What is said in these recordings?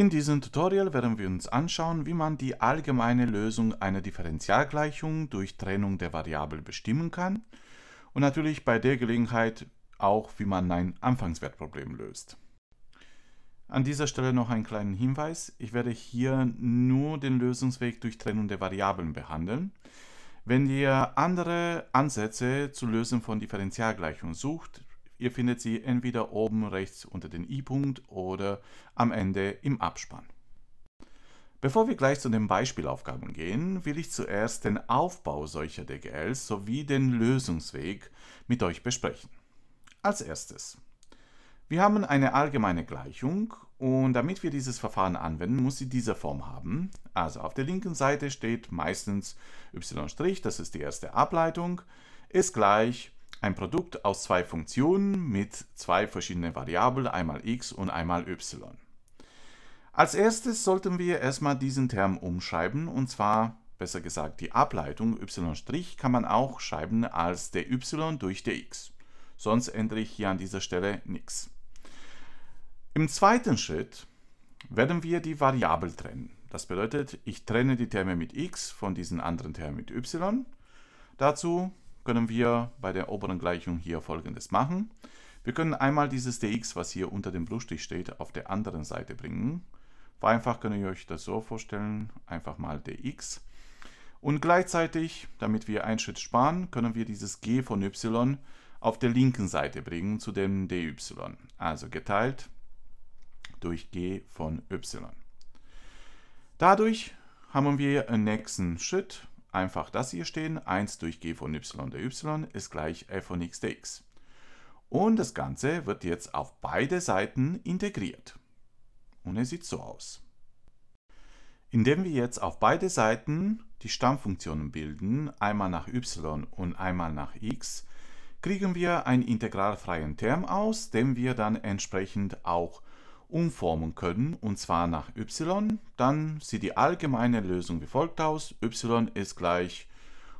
In diesem Tutorial werden wir uns anschauen, wie man die allgemeine Lösung einer Differentialgleichung durch Trennung der Variablen bestimmen kann und natürlich bei der Gelegenheit auch, wie man ein Anfangswertproblem löst. An dieser Stelle noch einen kleinen Hinweis. Ich werde hier nur den Lösungsweg durch Trennung der Variablen behandeln. Wenn ihr andere Ansätze zur Lösen von Differentialgleichungen sucht, Ihr findet sie entweder oben rechts unter den i-Punkt oder am Ende im Abspann. Bevor wir gleich zu den Beispielaufgaben gehen, will ich zuerst den Aufbau solcher DGLs sowie den Lösungsweg mit euch besprechen. Als erstes. Wir haben eine allgemeine Gleichung und damit wir dieses Verfahren anwenden, muss sie diese Form haben. Also auf der linken Seite steht meistens y', das ist die erste Ableitung, ist gleich ein Produkt aus zwei Funktionen mit zwei verschiedenen Variablen, einmal x und einmal y. Als erstes sollten wir erstmal diesen Term umschreiben und zwar besser gesagt die Ableitung y' kann man auch schreiben als der y durch der x. Sonst ändere ich hier an dieser Stelle nichts. Im zweiten Schritt werden wir die Variable trennen. Das bedeutet, ich trenne die Terme mit x von diesen anderen Termen mit y. Dazu können wir bei der oberen Gleichung hier folgendes machen. Wir können einmal dieses dx, was hier unter dem Bruchstich steht, auf der anderen Seite bringen. Vereinfacht könnt ihr euch das so vorstellen, einfach mal dx. Und gleichzeitig, damit wir einen Schritt sparen, können wir dieses g von y auf der linken Seite bringen zu dem dy. Also geteilt durch g von y. Dadurch haben wir einen nächsten Schritt einfach das hier stehen, 1 durch g von y der y ist gleich f von x der x. Und das Ganze wird jetzt auf beide Seiten integriert. Und es sieht so aus. Indem wir jetzt auf beide Seiten die Stammfunktionen bilden, einmal nach y und einmal nach x, kriegen wir einen integralfreien Term aus, den wir dann entsprechend auch umformen können, und zwar nach y, dann sieht die allgemeine Lösung wie folgt aus. y ist gleich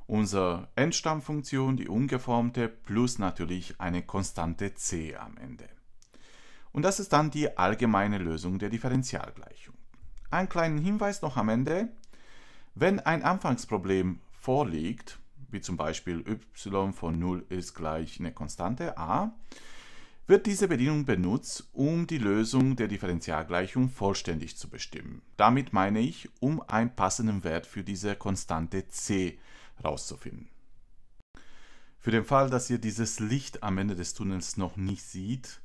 unsere Endstammfunktion, die ungeformte, plus natürlich eine konstante c am Ende. Und das ist dann die allgemeine Lösung der Differentialgleichung. Einen kleinen Hinweis noch am Ende. Wenn ein Anfangsproblem vorliegt, wie zum Beispiel y von 0 ist gleich eine Konstante a, wird diese Bedienung benutzt, um die Lösung der Differentialgleichung vollständig zu bestimmen. Damit meine ich, um einen passenden Wert für diese Konstante c herauszufinden. Für den Fall, dass ihr dieses Licht am Ende des Tunnels noch nicht seht,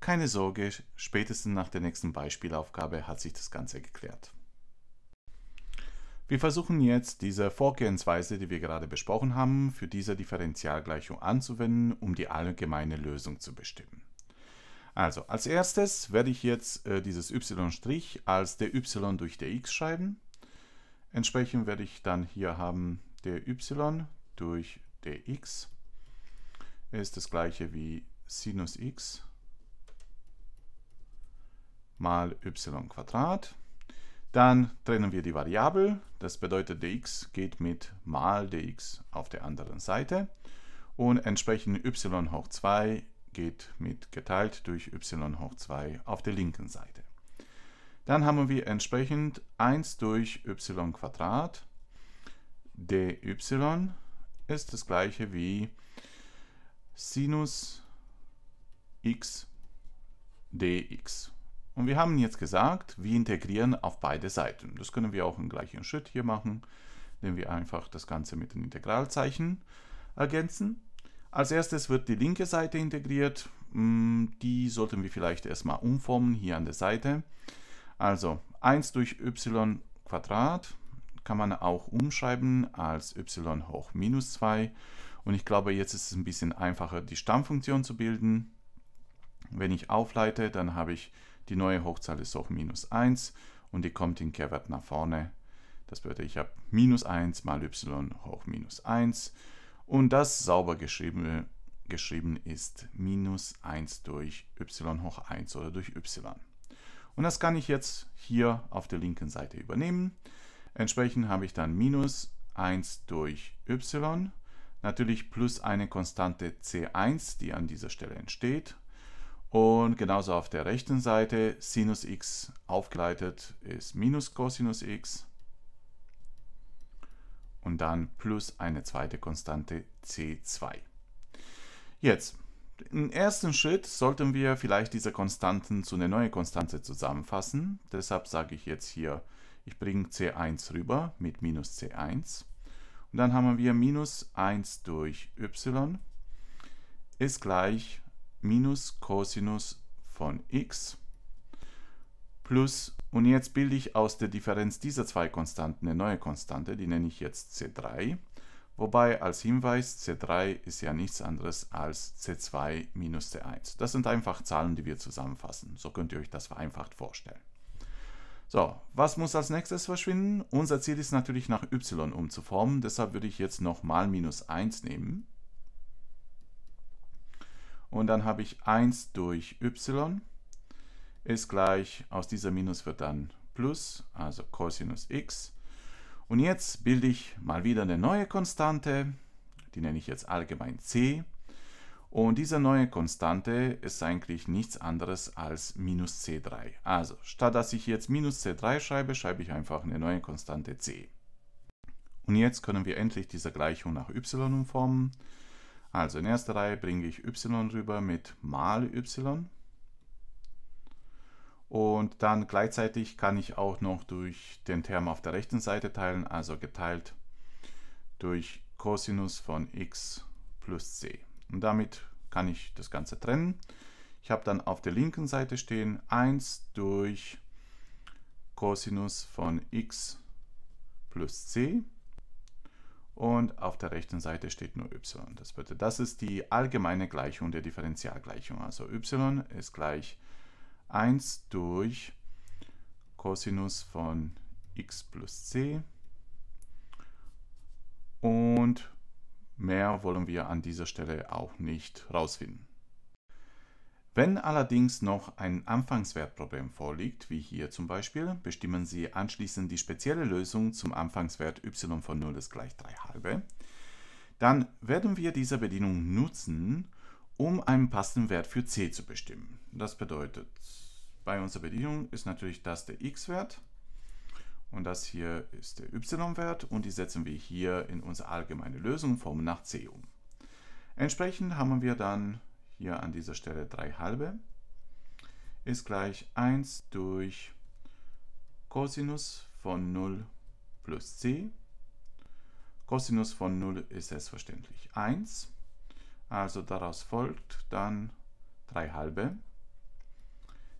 keine Sorge, spätestens nach der nächsten Beispielaufgabe hat sich das Ganze geklärt. Wir versuchen jetzt diese Vorgehensweise, die wir gerade besprochen haben, für diese Differentialgleichung anzuwenden, um die allgemeine Lösung zu bestimmen. Also, als erstes werde ich jetzt äh, dieses y' als der y durch der x schreiben. Entsprechend werde ich dann hier haben, der y durch der x ist das gleiche wie Sinus x mal y Quadrat dann trennen wir die Variable, das bedeutet dx geht mit mal dx auf der anderen Seite und entsprechend y hoch 2 geht mit geteilt durch y hoch 2 auf der linken Seite. Dann haben wir entsprechend 1 durch y Quadrat dy ist das gleiche wie Sinus x dx. Und wir haben jetzt gesagt, wir integrieren auf beide Seiten. Das können wir auch im gleichen Schritt hier machen, indem wir einfach das Ganze mit den Integralzeichen ergänzen. Als erstes wird die linke Seite integriert. Hm, die sollten wir vielleicht erstmal umformen hier an der Seite. Also 1 durch y Quadrat kann man auch umschreiben als y hoch minus 2. Und ich glaube, jetzt ist es ein bisschen einfacher, die Stammfunktion zu bilden. Wenn ich aufleite, dann habe ich die neue Hochzahl ist auch minus 1 und die kommt den Kehrwert nach vorne. Das bedeutet, ich habe minus 1 mal y hoch minus 1 und das sauber geschrieben, geschrieben ist minus 1 durch y hoch 1 oder durch y. Und das kann ich jetzt hier auf der linken Seite übernehmen. Entsprechend habe ich dann minus 1 durch y, natürlich plus eine Konstante c1, die an dieser Stelle entsteht, und genauso auf der rechten Seite Sinus x aufgeleitet ist minus Cosinus x. Und dann plus eine zweite Konstante c2. Jetzt, im ersten Schritt sollten wir vielleicht diese Konstanten zu einer neuen Konstante zusammenfassen. Deshalb sage ich jetzt hier, ich bringe c1 rüber mit minus c1. Und dann haben wir minus 1 durch y ist gleich minus Cosinus von x plus, und jetzt bilde ich aus der Differenz dieser zwei Konstanten eine neue Konstante, die nenne ich jetzt c3, wobei als Hinweis c3 ist ja nichts anderes als c2 minus c1. Das sind einfach Zahlen, die wir zusammenfassen. So könnt ihr euch das vereinfacht vorstellen. So, was muss als nächstes verschwinden? Unser Ziel ist natürlich nach y umzuformen, deshalb würde ich jetzt nochmal minus 1 nehmen und dann habe ich 1 durch y ist gleich, aus dieser Minus wird dann Plus, also Cosinus x. Und jetzt bilde ich mal wieder eine neue Konstante, die nenne ich jetzt allgemein c. Und diese neue Konstante ist eigentlich nichts anderes als minus c3. Also statt dass ich jetzt minus c3 schreibe, schreibe ich einfach eine neue Konstante c. Und jetzt können wir endlich diese Gleichung nach y umformen. Also in erster Reihe bringe ich y rüber mit mal y. Und dann gleichzeitig kann ich auch noch durch den Term auf der rechten Seite teilen, also geteilt durch Cosinus von x plus c. Und damit kann ich das Ganze trennen. Ich habe dann auf der linken Seite stehen 1 durch Cosinus von x plus c und auf der rechten Seite steht nur y. Das, bedeutet, das ist die allgemeine Gleichung der Differentialgleichung. Also y ist gleich 1 durch Cosinus von x plus c und mehr wollen wir an dieser Stelle auch nicht rausfinden. Wenn allerdings noch ein Anfangswertproblem vorliegt, wie hier zum Beispiel, bestimmen Sie anschließend die spezielle Lösung zum Anfangswert y von 0 ist gleich 3 halbe, dann werden wir diese Bedienung nutzen, um einen passenden Wert für c zu bestimmen. Das bedeutet, bei unserer Bedienung ist natürlich das der x-Wert und das hier ist der y-Wert und die setzen wir hier in unsere allgemeine Lösung, Form nach c um. Entsprechend haben wir dann hier an dieser Stelle 3 halbe, ist gleich 1 durch Cosinus von 0 plus c. Cosinus von 0 ist selbstverständlich 1, also daraus folgt dann 3 halbe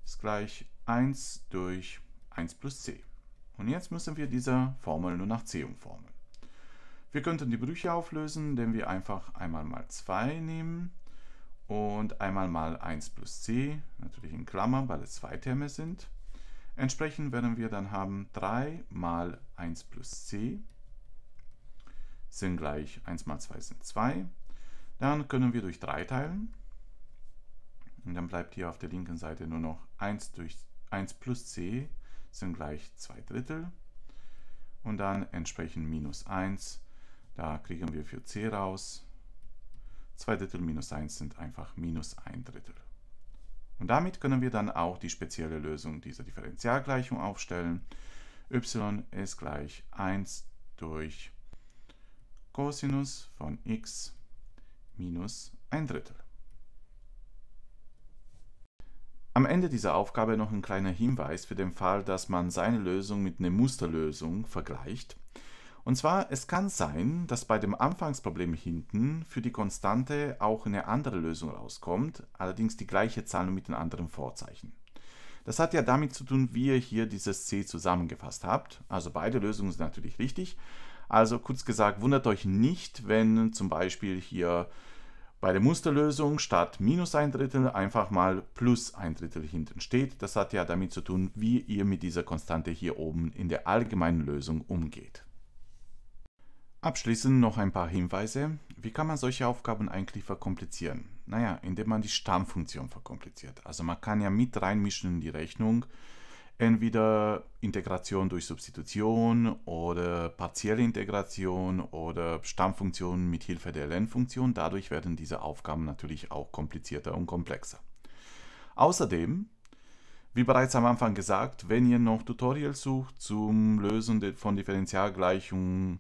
ist gleich 1 durch 1 plus c. Und jetzt müssen wir diese Formel nur nach c umformen. Wir könnten die Brüche auflösen, indem wir einfach einmal mal 2 nehmen und einmal mal 1 plus c, natürlich in Klammern, weil es zwei Terme sind. Entsprechend werden wir dann haben 3 mal 1 plus c sind gleich 1 mal 2 sind 2. Dann können wir durch 3 teilen. Und dann bleibt hier auf der linken Seite nur noch 1, durch, 1 plus c sind gleich 2 Drittel. Und dann entsprechend minus 1. Da kriegen wir für c raus 2 Drittel minus 1 sind einfach minus 1 Drittel. Und damit können wir dann auch die spezielle Lösung dieser Differentialgleichung aufstellen. y ist gleich 1 durch Cosinus von x minus 1 Drittel. Am Ende dieser Aufgabe noch ein kleiner Hinweis für den Fall, dass man seine Lösung mit einer Musterlösung vergleicht. Und zwar, es kann sein, dass bei dem Anfangsproblem hinten für die Konstante auch eine andere Lösung rauskommt, allerdings die gleiche Zahl mit den anderen Vorzeichen. Das hat ja damit zu tun, wie ihr hier dieses c zusammengefasst habt. Also beide Lösungen sind natürlich richtig. Also kurz gesagt, wundert euch nicht, wenn zum Beispiel hier bei der Musterlösung statt minus ein Drittel einfach mal plus ein Drittel hinten steht. Das hat ja damit zu tun, wie ihr mit dieser Konstante hier oben in der allgemeinen Lösung umgeht. Abschließend noch ein paar Hinweise. Wie kann man solche Aufgaben eigentlich verkomplizieren? Naja, indem man die Stammfunktion verkompliziert. Also man kann ja mit reinmischen in die Rechnung. Entweder Integration durch Substitution oder partielle Integration oder Stammfunktion mit Hilfe der ln funktion Dadurch werden diese Aufgaben natürlich auch komplizierter und komplexer. Außerdem wie bereits am Anfang gesagt, wenn ihr noch Tutorials sucht zum Lösen von Differentialgleichungen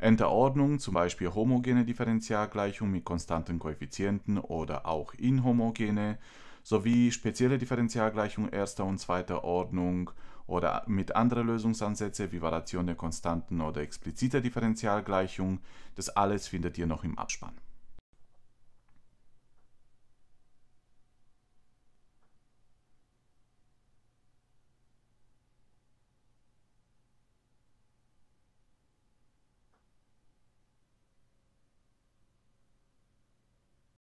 Enterordnung, zum Beispiel homogene Differentialgleichung mit konstanten Koeffizienten oder auch inhomogene, sowie spezielle Differentialgleichung erster und zweiter Ordnung oder mit anderen Lösungsansätzen wie Variation der Konstanten oder expliziter Differentialgleichung. Das alles findet ihr noch im Abspann.